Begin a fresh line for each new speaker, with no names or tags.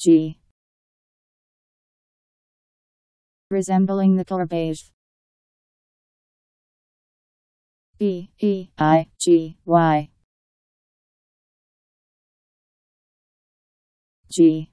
G. Resembling the color beige. B E I G Y G